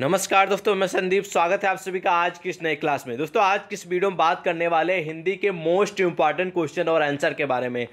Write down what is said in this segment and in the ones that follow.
नमस्कार दोस्तों मैं संदीप स्वागत है आप सभी का आज की इस नए क्लास में दोस्तों आज की इस वीडियो में बात करने वाले हिंदी के मोस्ट इंपॉर्टेंट क्वेश्चन और आंसर के बारे में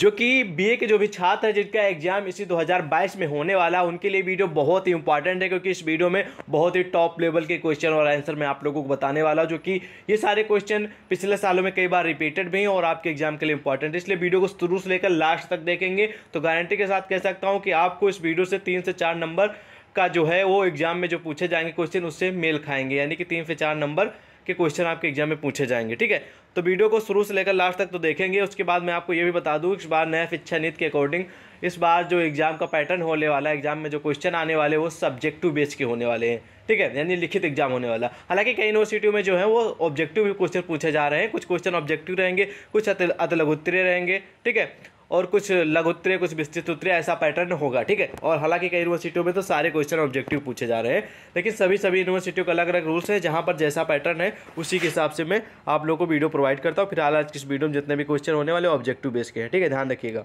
जो कि बीए के जो भी छात्र हैं जिनका एग्जाम इसी 2022 में होने वाला है उनके लिए वीडियो बहुत ही इंपॉर्टेंट है क्योंकि इस वीडियो में बहुत ही टॉप लेवल के क्वेश्चन और आंसर मैं आप लोगों को बताने वाला हूँ जो कि ये सारे क्वेश्चन पिछले सालों में कई बार रिपीटेड भी हैं और आपके एग्जाम के लिए इंपॉर्टेंट है इसलिए वीडियो को शुरू से लेकर लास्ट तक देखेंगे तो गारंटी के साथ कह सकता हूँ कि आपको इस वीडियो से तीन से चार नंबर का जो है वो एग्ज़ाम में जो पूछे जाएंगे क्वेश्चन उससे मेल खाएंगे यानी कि तीन से चार नंबर के क्वेश्चन आपके एग्जाम में पूछे जाएंगे ठीक है तो वीडियो को शुरू से लेकर लास्ट तक तो देखेंगे उसके बाद मैं आपको ये भी बता दूँ इस बार नया शिक्षा नीति के अकॉर्डिंग इस बार जो एग्ज़ाम का पैटर्न होने वाला एग्जाम में जो क्वेश्चन आने वाले वो सब्जेक्टिव बेस के होने वाले हैं ठीक है यानी लिखित एग्जाम होने वाला हालांकि कई यूनिवर्सिटियों में जो है वो ऑब्जेक्टिव भी क्वेश्चन पूछे जा रहे हैं कुछ क्वेश्चन ऑब्जेक्टिव रहेंगे कुछ अतलगुत्तरे रहेंगे ठीक है और कुछ लघुत्तरे कुछ विस्तृत उत्तरे ऐसा पैटर्न होगा ठीक है और हालांकि कई यूनिवर्सिटियों में तो सारे क्वेश्चन ऑब्जेक्टिव पूछे जा रहे हैं लेकिन सभी सभी यूनिवर्सिटियों के अलग अलग रूल्स हैं जहाँ पर जैसा पैटर्न है उसी के हिसाब से मैं आप लोगों को वीडियो प्रोवाइड करता हूँ फिलहाल आज किस वीडियो में जितने भी क्वेश्चन होने वाले ऑब्जेक्टिव बेस के हैं ठीक है ध्यान रखिएगा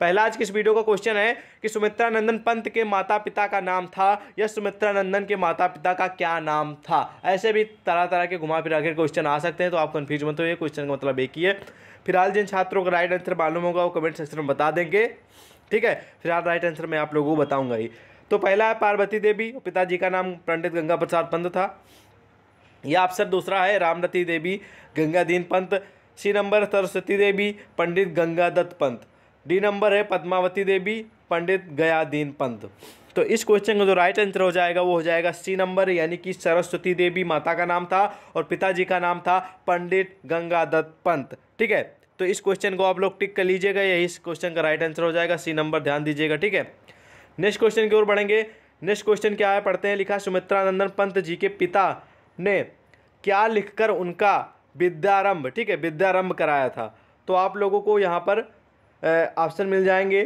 पहला आज की इस वीडियो का क्वेश्चन है कि सुमित्रा नंदन पंत के माता पिता का नाम था या सुमित्रा नंदन के माता पिता का क्या नाम था ऐसे भी तरह तरह के घुमा फिरा के क्वेश्चन आ सकते हैं तो आप कन्फ्यूज मत होइए क्वेश्चन का मतलब एक ही है फिलहाल जिन छात्रों का राइट आंसर मालूम होगा वो कमेंट सेक्शन में बता देंगे ठीक है फिलहाल राइट आंसर मैं आप लोगों को बताऊंगा ही तो पहला है पार्वती देवी पिताजी का नाम पंडित गंगा प्रसाद पंत था यह अवसर दूसरा है Ramrati Devi Deen Pant C number Saraswati Devi Pandit Ganga Datt Pant D number है पद्मावती देवी पंडित गया दीन पंत तो इस क्वेश्चन का जो राइट आंसर हो जाएगा वो हो जाएगा सी नंबर यानी कि सरस्वती देवी माता का नाम था और पिताजी का नाम था पंडित गंगादत्त पंत ठीक है तो इस क्वेश्चन को आप लोग टिक कर लीजिएगा यही इस क्वेश्चन का राइट आंसर हो जाएगा सी नंबर ध्यान दीजिएगा ठीक है नेक्स्ट क्वेश्चन की ओर बढ़ेंगे नेक्स्ट क्वेश्चन क्या है पढ़ते हैं लिखा सुमित्रा नंदन पंत जी के पिता ने क्या लिखकर उनका विद्यारंभ ठीक है विद्यारंभ कराया था तो आप लोगों को यहाँ पर ऑप्शन मिल जाएंगे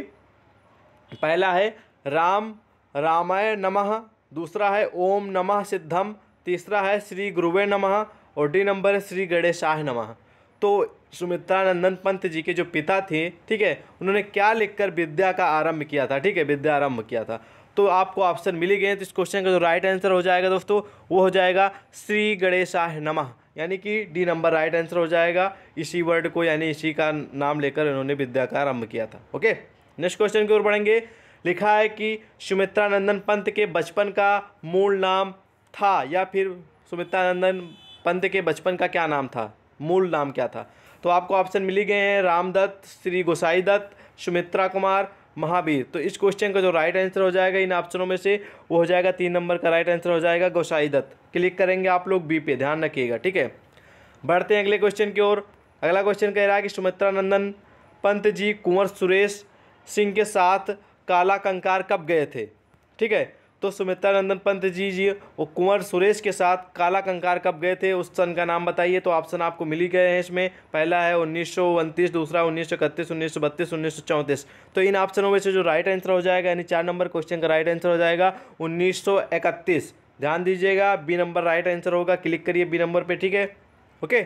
पहला है राम रामाय नमः दूसरा है ओम नमः सिद्धम तीसरा है श्री गुरुवे नमः और डी नंबर है श्री गणेशाह नमः तो सुमित्रानंदन पंत जी के जो पिता थे ठीक है उन्होंने क्या लिखकर विद्या का आरंभ किया था ठीक है विद्या आरंभ किया था तो आपको ऑप्शन मिली गए तो इस क्वेश्चन का जो राइट आंसर हो जाएगा दोस्तों वो हो जाएगा श्री गणेशाह नमः यानी कि डी नंबर राइट आंसर हो जाएगा इसी वर्ड को यानी इसी का नाम लेकर इन्होंने विद्या का आरंभ किया था ओके नेक्स्ट क्वेश्चन की ओर बढ़ेंगे लिखा है कि सुमित्रानंदन पंत के बचपन का मूल नाम था या फिर सुमित्रानंदन पंत के बचपन का क्या नाम था मूल नाम क्या था तो आपको ऑप्शन मिली गए हैं रामदत्त श्री गोसाई दत्त सुमित्रा कुमार महावीर तो इस क्वेश्चन का जो राइट आंसर हो जाएगा इन ऑप्शनों में से वो हो जाएगा तीन नंबर का राइट आंसर हो जाएगा गोसाई दत्त क्लिक करेंगे आप लोग बी पे ध्यान रखिएगा ठीक है बढ़ते हैं अगले क्वेश्चन की ओर अगला क्वेश्चन कह रहा है कि सुमित्रा नंदन पंत जी कुंवर सुरेश सिंह के साथ काला कंकार कब गए थे ठीक है तो सुमित्रा नंदन पंत जी जी वो कुंवर सुरेश के साथ काला कंकार कब गए थे उस सन का नाम बताइए तो ऑप्शन आपको मिल ही गए हैं इसमें पहला है उन्नीस दूसरा उन्नीस उन्नीस उन्नीस तो इन ऑप्शनों में से जो राइट आंसर हो जाएगा यानी चार नंबर क्वेश्चन का राइट आंसर हो जाएगा उन्नीस ध्यान दीजिएगा बी नंबर राइट आंसर होगा क्लिक करिए बी नंबर पर ठीक है ओके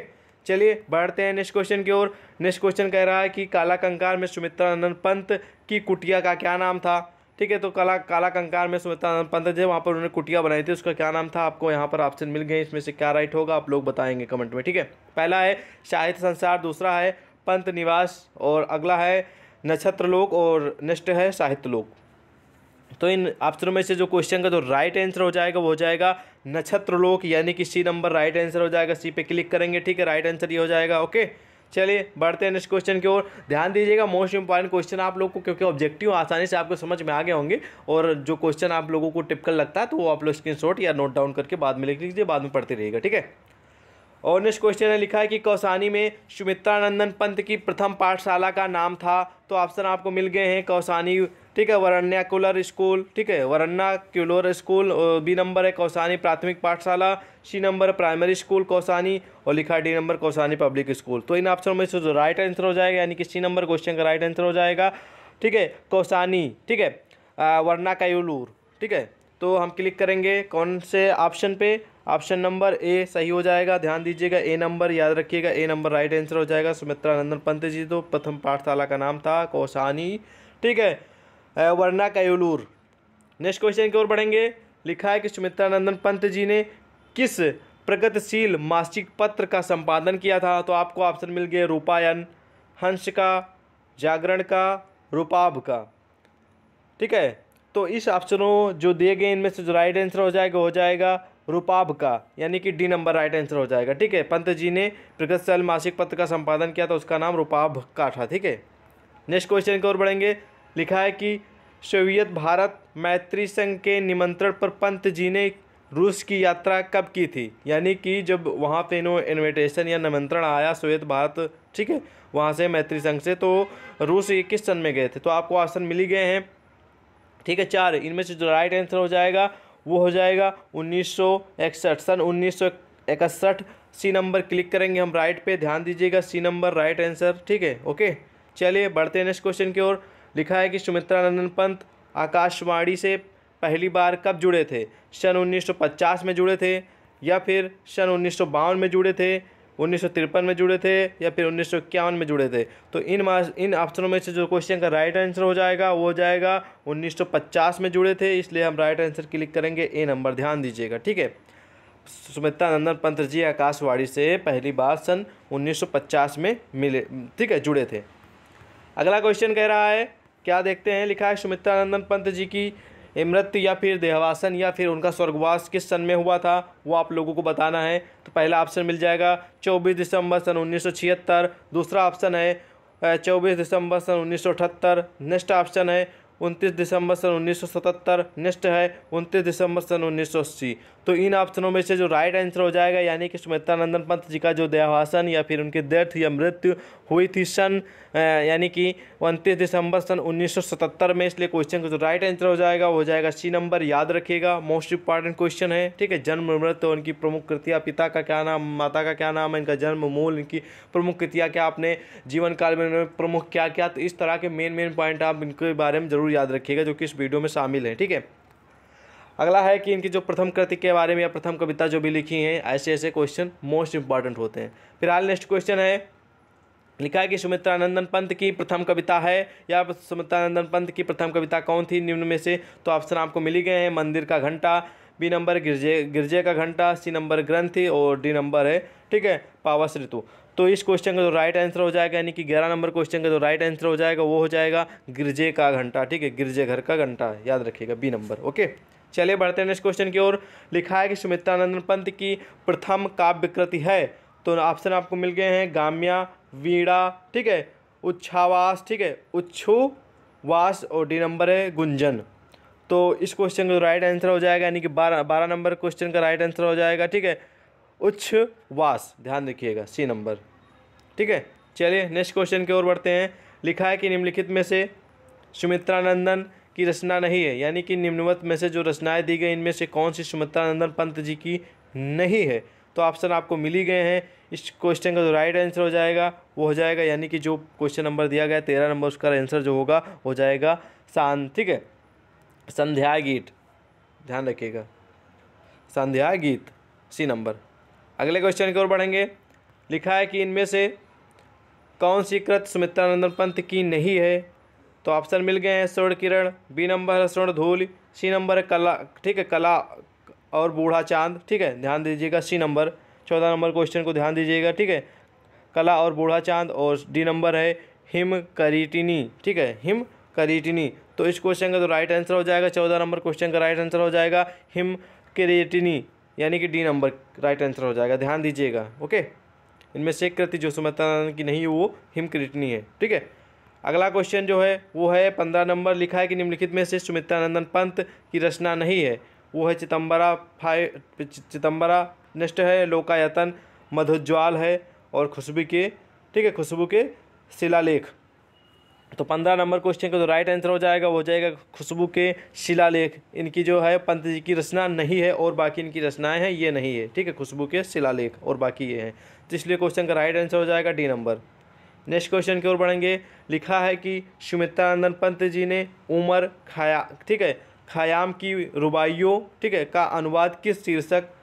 चलिए बढ़ते हैं नेक्स्ट क्वेश्चन की ओर नेक्स्ट क्वेश्चन कह रहा है कि काला कंकार में सुमित्रा नंदन पंत की कुटिया का क्या नाम था ठीक है तो काला काला कंकार में सुमित्रानंद पंत जी वहाँ पर उन्होंने कुटिया बनाई थी उसका क्या नाम था आपको यहाँ पर ऑप्शन मिल गए इसमें से क्या राइट होगा आप लोग बताएंगे कमेंट में ठीक है पहला है साहित्य संसार दूसरा है पंत निवास और अगला है नक्षत्र लोक और नेक्स्ट है साहित्य लोक तो इन ऑप्शनों में से जो क्वेश्चन का जो राइट आंसर हो जाएगा वो हो जाएगा नक्षत्र लोक यानी कि सी नंबर राइट आंसर हो जाएगा सी पे क्लिक करेंगे ठीक है राइट आंसर ये हो जाएगा ओके चलिए बढ़ते हैं नेक्स्ट क्वेश्चन की ओर ध्यान दीजिएगा मोस्ट इंपॉर्टेंट क्वेश्चन आप लोग को क्योंकि ऑब्जेक्टिव आसानी से आपको समझ में आ गए होंगे और जो क्वेश्चन आप लोगों को टिपकल लगता है तो वो आप लोग स्क्रीनशॉट या नोट डाउन करके बाद में लिख लीजिए बाद में पढ़ते रहिएगा ठीक है और नेक्स्ट क्वेश्चन ने लिखा है कि कौसानी में सुमित्रानंदन पंत की प्रथम पाठशाला का नाम था तो ऑप्शन आपको मिल गए हैं कौसानी ठीक है वरण्याकुलर स्कूल ठीक है क्यूलोर स्कूल बी नंबर है कौसानी प्राथमिक पाठशाला C number primary school Kausani और लिखा D number Kausani public school तो इन ऑप्शनों में से जो राइट आंसर हो जाएगा यानी कि सी नंबर क्वेश्चन का राइट आंसर हो जाएगा ठीक है कौसानी ठीक है वरना कायूलूर ठीक है तो हम क्लिक करेंगे कौन से ऑप्शन पे ऑप्शन नंबर ए सही हो जाएगा ध्यान दीजिएगा ए नंबर याद रखिएगा ए नंबर राइट आंसर हो जाएगा सुमित्रा नंदन पंत जी तो प्रथम पाठशाला का नाम था कौसानी ठीक है वर्णा कयोलूर नेक्स्ट क्वेश्चन की ओर बढ़ेंगे लिखा है कि सुमित्रानंदन पंत जी ने किस प्रगतिशील मासिक पत्र का संपादन किया था तो आपको ऑप्शन मिल गए रूपायन हंस का जागरण का रूपाभ का ठीक है तो इस ऑप्शनों जो दिए गए इनमें से जो राइट आंसर हो जाएगा हो जाएगा रूपाभ का यानी कि डी नंबर राइट आंसर हो जाएगा ठीक है पंत जी ने प्रगतिशील मासिक पत्र का संपादन किया था उसका नाम रूपाभ का था ठीक है नेक्स्ट क्वेश्चन की ओर बढ़ेंगे लिखा है कि सोवियत भारत मैत्री संघ के निमंत्रण पर पंत जी ने रूस की यात्रा कब की थी यानी कि जब वहाँ पे इन्हों इन्विटेशन या निमंत्रण आया सोवियत भारत ठीक है वहाँ से मैत्री संघ से तो रूस ये किस सन में गए थे तो आपको आसन मिल गए हैं ठीक है चार इनमें से जो राइट आंसर हो जाएगा वो हो जाएगा उन्नीस सन उन्नीस इकसठ सी नंबर क्लिक करेंगे हम राइट पे ध्यान दीजिएगा सी नंबर राइट आंसर ठीक है ओके चलिए बढ़ते हैं नेक्स्ट क्वेश्चन की ओर लिखा है कि सुमित्रा नंदन पंत आकाशवाणी से पहली बार कब जुड़े थे सन 1950 में जुड़े थे या फिर सन उन्नीस में जुड़े थे उन्नीस में जुड़े थे या फिर उन्नीस में जुड़े थे तो इन इन ऑप्शनों में से जो क्वेश्चन का राइट आंसर हो जाएगा वो हो जाएगा 1950 में जुड़े थे इसलिए हम राइट आंसर क्लिक करेंगे ए नंबर ध्यान दीजिएगा ठीक है सुमित्रा नंदन पंत जी आकाशवाणी से पहली बार सन 1950 में मिले ठीक है जुड़े थे अगला क्वेश्चन कह रहा है क्या देखते हैं लिखा है सुमित्रानंदन पंत जी की इमृत या फिर देहावासन या फिर उनका स्वर्गवास किस सन में हुआ था वो आप लोगों को बताना है तो पहला ऑप्शन मिल जाएगा 24 दिसंबर सन 1976 दूसरा ऑप्शन है 24 दिसंबर सन 1978 नेक्स्ट ऑप्शन है उनतीस दिसंबर सन उन्नीस सौ सतहत्तर नेक्स्ट है उनतीस दिसंबर सन उन्नीस सौ अस्सी तो इन ऑप्शनों में से जो राइट आंसर हो जाएगा यानी कि सुमित्रा नंदन पंत जी का जो देहासन या फिर उनकी डेथ या मृत्यु हुई थी सन यानी कि उनतीस दिसंबर सन उन्नीस सौ सतहत्तर में इसलिए क्वेश्चन का जो राइट आंसर हो जाएगा हो जाएगा सी नंबर याद रखिएगा मोस्ट इंपॉर्टेंट क्वेश्चन है ठीक है जन्म मृत्यु उनकी प्रमुख कृतियाँ पिता का क्या नाम माता का क्या नाम है इनका जन्म मूल इनकी प्रमुख कृतियाँ क्या आपने जीवन काल में प्रमुख क्या क्या तो इस तरह के मेन मेन पॉइंट आप इनके बारे में जरूर ज़रूर याद रखिएगा जो कि इस वीडियो में शामिल है ठीक है अगला है कि इनकी जो प्रथम कृति के बारे में या प्रथम कविता जो भी लिखी है ऐसे ऐसे क्वेश्चन मोस्ट इंपॉर्टेंट होते हैं फिलहाल नेक्स्ट क्वेश्चन है लिखा है कि सुमित्रानंदन पंत की प्रथम कविता है या सुमित्रानंदन पंत की प्रथम कविता कौन थी निम्न में से तो ऑप्शन आपको मिली गए हैं मंदिर का घंटा बी नंबर गिरजे गिरजे का घंटा सी नंबर ग्रंथि और डी नंबर है ठीक है पावस ऋतु तो इस क्वेश्चन का जो राइट आंसर हो जाएगा यानी कि ग्यारह नंबर क्वेश्चन का जो राइट आंसर हो जाएगा वो हो जाएगा गिरजे का घंटा ठीक है गिरजे घर का घंटा याद रखिएगा बी नंबर ओके चलिए बढ़ते हैं नेक्स्ट क्वेश्चन की ओर लिखा है कि सुमित्रानंदन पंत की प्रथम काव्य कृति है तो ऑप्शन आपको मिल गए हैं गाम्या वीड़ा ठीक है उच्छावास ठीक है उच्छु वास और डी नंबर है गुंजन तो इस क्वेश्चन का राइट आंसर हो जाएगा यानी कि बारह बारह नंबर क्वेश्चन का राइट आंसर हो जाएगा ठीक है उच्छवास ध्यान रखिएगा सी नंबर ठीक है चलिए नेक्स्ट क्वेश्चन की ओर बढ़ते हैं लिखा है कि निम्नलिखित में से सुमित्रानंदन की रचना नहीं है यानी कि निम्नवत में से जो रचनाएं दी गई इनमें से कौन सी सुमित्रानंदन पंत जी की नहीं है तो ऑप्शन आपको मिल ही गए हैं इस क्वेश्चन का जो राइट आंसर हो जाएगा वो हो जाएगा यानी कि जो क्वेश्चन नंबर दिया गया तेरह नंबर उसका आंसर जो होगा हो जाएगा शांत ठीक है संध्या गीत ध्यान रखिएगा संध्या गीत सी नंबर अगले क्वेश्चन की ओर बढ़ेंगे लिखा है कि इनमें से कौन सी कृत सुमित्रानंदन पंत की नहीं है तो ऑप्शन मिल गए हैं स्वर्ण किरण बी नंबर है स्वर्ण धूल सी नंबर है कला ठीक है कला और बूढ़ा चांद ठीक है ध्यान दीजिएगा सी नंबर चौदह नंबर क्वेश्चन को ध्यान दीजिएगा ठीक है कला और बूढ़ा चांद और डी नंबर है हिम करीटिनी ठीक है हिम करीटिनी तो इस क्वेश्चन का तो राइट आंसर हो जाएगा चौदह नंबर क्वेश्चन का राइट आंसर हो जाएगा हिम क्रिएटिनी यानी कि डी नंबर राइट आंसर हो जाएगा ध्यान दीजिएगा ओके इनमें से कृति जो समझता की नहीं वो हिम क्रिटनी है ठीक है अगला क्वेश्चन जो है वो है पंद्रह नंबर लिखा है कि निम्नलिखित में से सुमित्रानंदन पंत की रचना नहीं है वो है चितम्बरा फाइ चितंबरा नेक्स्ट है लोकायतन मधुज्वाल है और खुशबू के ठीक है खुशबू के शिलालेख तो पंद्रह नंबर क्वेश्चन का जो राइट आंसर हो जाएगा वो हो जाएगा खुशबू के शिलालेख इनकी जो है पंत जी की रचना नहीं है और बाकी इनकी रचनाएं हैं ये नहीं है ठीक है खुशबू के शिलालेख और बाकी ये हैं तो इसलिए क्वेश्चन का राइट आंसर हो जाएगा डी नंबर नेक्स्ट क्वेश्चन की ओर बढ़ेंगे लिखा है कि सुमित्रानंदन पंत जी ने उमर खाया ठीक है खयाम की रुबाइयों ठीक है का अनुवाद किस शीर्षक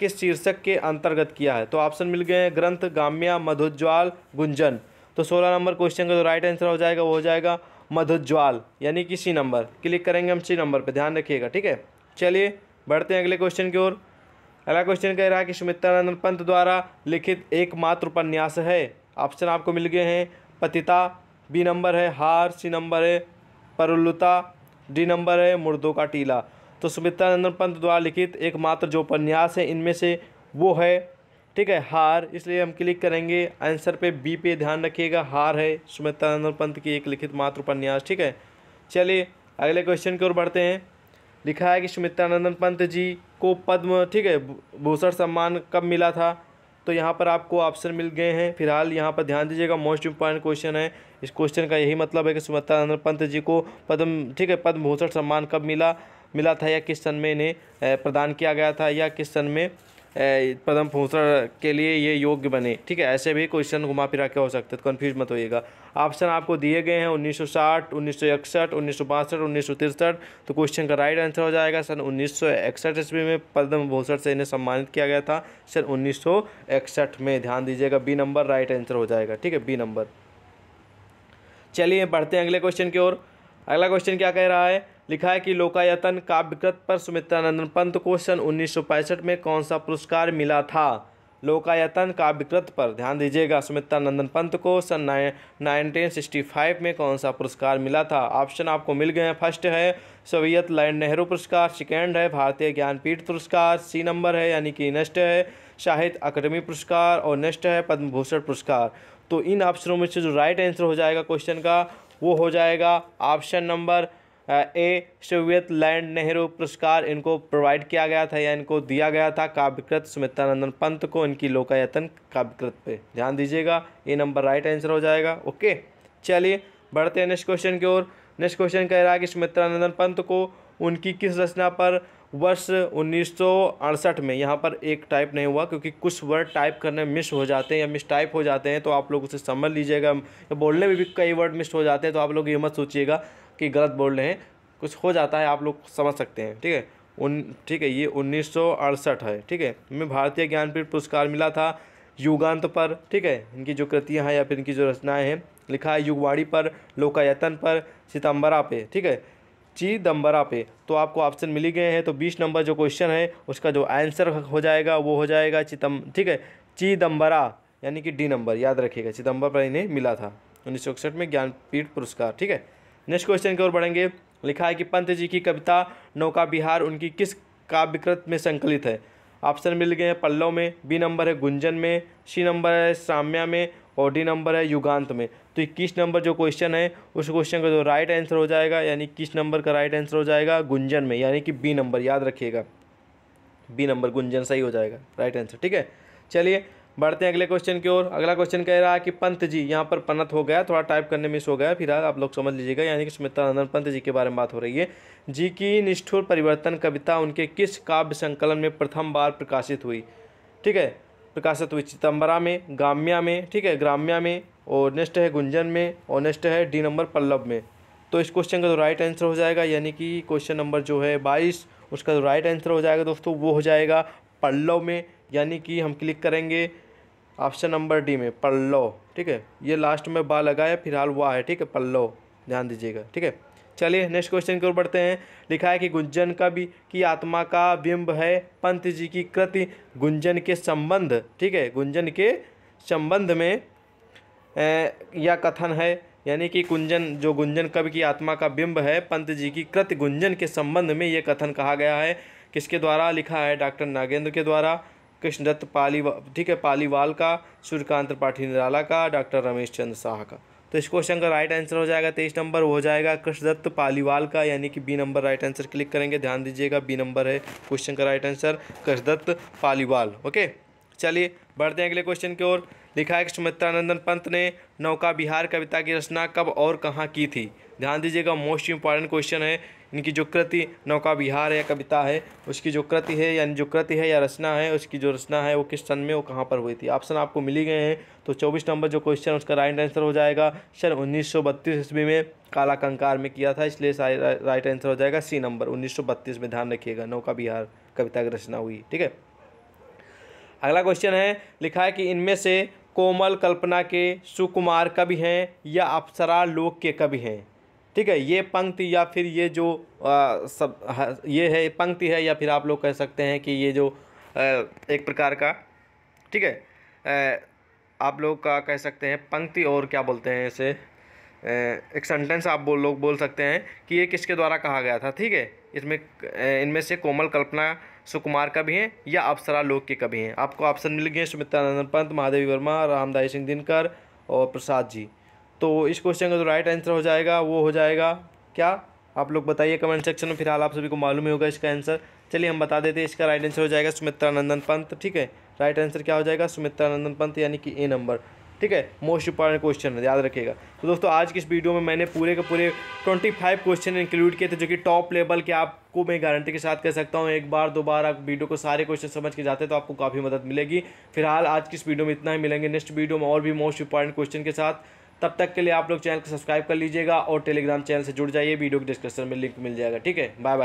किस शीर्षक के अंतर्गत किया है तो ऑप्शन मिल गए हैं ग्रंथ गाम्या मधुज्वाल गुंजन तो सोलह नंबर क्वेश्चन का जो राइट आंसर हो जाएगा वो हो जाएगा मधुज्वाल यानी कि सी नंबर क्लिक करेंगे हम सी नंबर पर ध्यान रखिएगा ठीक है चलिए बढ़ते हैं अगले क्वेश्चन की ओर अगला क्वेश्चन कह रहा है कि सुमित्रानंद पंत द्वारा लिखित एकमात्र उपन्यास है ऑप्शन आपको मिल गए हैं पतिता बी नंबर है हार सी नंबर है परुलता डी नंबर है मुर्दों का टीला तो सुमित्रानंदन पंत द्वारा लिखित एकमात्र जो उपन्यास है इनमें से वो है ठीक है हार इसलिए हम क्लिक करेंगे आंसर पे बी पे ध्यान रखिएगा हार है सुमित्रानंद पंत की एक लिखित मात्र उपन्यास ठीक है चलिए अगले क्वेश्चन की ओर बढ़ते हैं लिखा है कि सुमित्रानंदन पंत जी को पद्म ठीक है भूषण सम्मान कब मिला था तो यहाँ पर आपको ऑप्शन मिल गए हैं फिलहाल यहाँ पर ध्यान दीजिएगा मोस्ट इम्पॉर्टेंट क्वेश्चन है इस क्वेश्चन का यही मतलब है कि सुमित्रानंदन पंत जी को पद्म ठीक है पद्म भूषण सम्मान कब मिला मिला था या किस सन में इन्हें प्रदान किया गया था या किस सन में पदम भूषण के लिए ये योग्य बने ठीक है ऐसे भी क्वेश्चन घुमा फिरा के हो सकते हैं तो कन्फ्यूज मत होइएगा ऑप्शन आपको दिए गए हैं 1960, 1961, 1962, 1963 तो क्वेश्चन का राइट आंसर हो जाएगा सन उन्नीस सौ ईस्वी में पद्म भूषण से इन्हें सम्मानित किया गया था सर उन्नीस में ध्यान दीजिएगा बी नंबर राइट आंसर हो जाएगा ठीक है बी नंबर चलिए बढ़ते हैं अगले क्वेश्चन की ओर अगला क्वेश्चन क्या कह रहा है लिखा है कि लोकायतन काव्यकृत पर सुमित्रानंदन पंत को सन उन्नीस में कौन सा पुरस्कार मिला था लोकायतन काव्यकृत पर ध्यान दीजिएगा सुमित्रानंदन पंत को सन नाइनटीन सिक्सटी फाइव में कौन सा पुरस्कार मिला था ऑप्शन आपको मिल गए हैं फर्स्ट है सोवियत लैंड नेहरू पुरस्कार सेकेंड है भारतीय ज्ञानपीठ पुरस्कार सी नंबर है यानी कि नेक्स्ट है साहित्य अकादमी पुरस्कार और नेक्स्ट है पद्म भूषण पुरस्कार तो इन ऑप्शनों में से जो राइट आंसर हो जाएगा क्वेश्चन का वो हो जाएगा option number A Soviet land Nehru पुरस्कार इनको प्रोवाइड किया गया था या इनको दिया गया था काव्यकृत सुमित्रानंदन पंत को इनकी लोकायतन काव्यकृत पे ध्यान दीजिएगा ये नंबर राइट आंसर हो जाएगा ओके चलिए बढ़ते हैं नेक्स्ट क्वेश्चन की ओर नेक्स्ट क्वेश्चन कह रहा है कि सुमित्रानंदन पंत को उनकी किस रचना पर वर्ष उन्नीस में यहाँ पर एक टाइप नहीं हुआ क्योंकि कुछ वर्ड टाइप करने मिस हो जाते हैं या मिस टाइप हो जाते हैं तो आप लोग उसे समझ लीजिएगा या बोलने में भी कई वर्ड मिस हो जाते हैं तो आप लोग ये मत सोचिएगा कि गलत बोल रहे हैं कुछ हो जाता है आप लोग समझ सकते हैं ठीक है उन ठीक है ये उन्नीस है ठीक है हमें भारतीय ज्ञानपीठ पुरस्कार मिला था युगांत पर ठीक है इनकी जो कृतियाँ हैं या फिर इनकी जो रचनाएँ हैं लिखा है युगवाणी पर लोकायतन पर सितंबरा पे ठीक है चिदम्बरा पे तो आपको ऑप्शन मिली गए हैं तो बीस नंबर जो क्वेश्चन है उसका जो आंसर हो जाएगा वो हो जाएगा चितम ठीक है चिदम्बरा यानी कि डी नंबर याद रखिएगा चिदम्बर पर इन्हें मिला था उन्नीस में ज्ञानपीठ पुरस्कार ठीक है नेक्स्ट क्वेश्चन की ओर बढ़ेंगे लिखा है कि पंत जी की कविता नौका बिहार उनकी किस काव्यकृत में संकलित है ऑप्शन मिल गए हैं पल्लव में बी नंबर है गुंजन में सी नंबर है साम्या में और डी नंबर है युगांत में तो इक्कीस नंबर जो क्वेश्चन है उस क्वेश्चन का जो राइट आंसर हो जाएगा यानी इक्कीस नंबर का राइट आंसर हो जाएगा गुंजन में यानी कि बी नंबर याद रखिएगा बी नंबर गुंजन सही हो जाएगा राइट आंसर ठीक है चलिए बढ़ते हैं अगले क्वेश्चन की ओर अगला क्वेश्चन कह रहा है कि पंत जी यहाँ पर पन्नत हो गया थोड़ा टाइप करने मिस हो गया फिलहाल आप लोग समझ लीजिएगा यानी कि सुमित्रानंदन पंत जी के बारे में बात हो रही है जी की निष्ठुर परिवर्तन कविता उनके किस काव्य संकलन में प्रथम बार प्रकाशित हुई ठीक है प्रकाशित हुई चितम्बरा में ग्राम्या में ठीक है ग्राम्या में और नेक्स्ट है गुंजन में और नेक्स्ट है डी नंबर पल्लव में तो इस क्वेश्चन का जो राइट आंसर हो जाएगा यानी कि क्वेश्चन नंबर जो है बाईस उसका जो राइट आंसर हो जाएगा दोस्तों वो हो जाएगा पल्लव में यानी कि हम क्लिक करेंगे ऑप्शन नंबर डी में पल्लो ठीक है ये लास्ट में बा लगा है फिलहाल वाह है ठीक है पल्लो ध्यान दीजिएगा ठीक है चलिए नेक्स्ट क्वेश्चन की ओर बढ़ते हैं लिखा है कि गुंजन कवि की आत्मा का बिंब है पंत जी की कृति गुंजन के संबंध ठीक है गुंजन के संबंध में ए, या कथन है यानी कि गुंजन जो गुंजन कवि की आत्मा का बिंब है पंत जी की कृति गुंजन के संबंध में ये कथन कहा गया है किसके द्वारा लिखा है डॉक्टर नागेंद्र के द्वारा कृष्णदत्त पाली ठीक है पालीवाल का सूर्यकांत त्रिपाठी निराला का डॉक्टर रमेश चंद्र शाह का तो इस क्वेश्चन का राइट आंसर हो जाएगा तेईस नंबर हो जाएगा कृष्णदत्त पालीवाल का यानी कि B number right answer click करेंगे ध्यान दीजिएगा बी नंबर है क्वेश्चन का right answer Krishnadatt Paliwal okay चलिए बढ़ते हैं अगले क्वेश्चन की ओर लिखा है कि सुमित्रानंदन पंत ने नौका बिहार कविता की रचना कब और कहाँ की थी ध्यान दीजिएगा मोस्ट इंपॉर्टेंट क्वेश्चन है इनकी जो कृति नौका विहार या कविता है उसकी जो कृति है यानी जो कृति है या रचना है उसकी जो रचना है वो किस सन में वो कहाँ पर हुई थी ऑप्शन आपको मिली गए हैं तो चौबीस नंबर जो क्वेश्चन उसका राइट आंसर हो जाएगा सर उन्नीस सौ बत्तीस ईस्वी में काला कंकार में किया था इसलिए राइट आंसर हो जाएगा सी नंबर उन्नीस सौ बत्तीस में ध्यान रखिएगा नौका विहार कविता की रचना हुई ठीक है अगला क्वेश्चन है लिखा है कि इनमें से कोमल कल्पना के सुकुमार कवि हैं या अप्सरा लोक के कवि हैं ठीक है ये पंक्ति या फिर ये जो आ, सब हा, ये है पंक्ति है या फिर आप लोग कह सकते हैं कि ये जो आ, एक प्रकार का ठीक है आप लोग का कह सकते हैं पंक्ति और क्या बोलते हैं इसे एक सेंटेंस आप बोल लोग बोल सकते हैं कि ये किसके द्वारा कहा गया था ठीक है इसमें इनमें से कोमल कल्पना सुकुमार का भी हैं या अप्सरा लोक के कभी हैं आपको ऑप्शन मिल गए सुमित्रा नंदन पंत महादेवी वर्मा रामदाई सिंह दिनकर और प्रसाद जी तो इस क्वेश्चन का जो राइट आंसर हो जाएगा वो हो जाएगा क्या आप लोग बताइए कमेंट सेक्शन में फिलहाल आप सभी को मालूम ही होगा इसका आंसर चलिए हम बता देते हैं इसका राइट आंसर हो जाएगा सुमित्रा नंदन पंत ठीक है राइट आंसर क्या हो जाएगा सुमित्रा नंदन पंत यानी कि ए नंबर ठीक है मोस्ट इंपॉर्टेंट क्वेश्चन है याद रखिएगा तो दोस्तों आज की इस वीडियो में मैंने पूरे के पूरे 25 क्वेश्चन इंक्लूड किए थे जो कि टॉप लेवल के आपको मैं गारंटी के साथ कह सकता हूँ एक बार दो बार आप वीडियो को सारे क्वेश्चन समझ के जाते हैं तो आपको काफ़ी मदद मिलेगी फिलहाल आज की इस वीडियो में इतना ही मिलेंगे नेक्स्ट वीडियो में और भी मोस्ट इंपॉर्टेंट क्वेश्चन के साथ तब तक के लिए आप लोग चैनल को सब्सक्राइब कर लीजिएगा और टेलीग्राम चैनल से जुड़ जाइए वीडियो के डिस्क्रिप्शन में लिंक मिल जाएगा ठीक है बाय बाय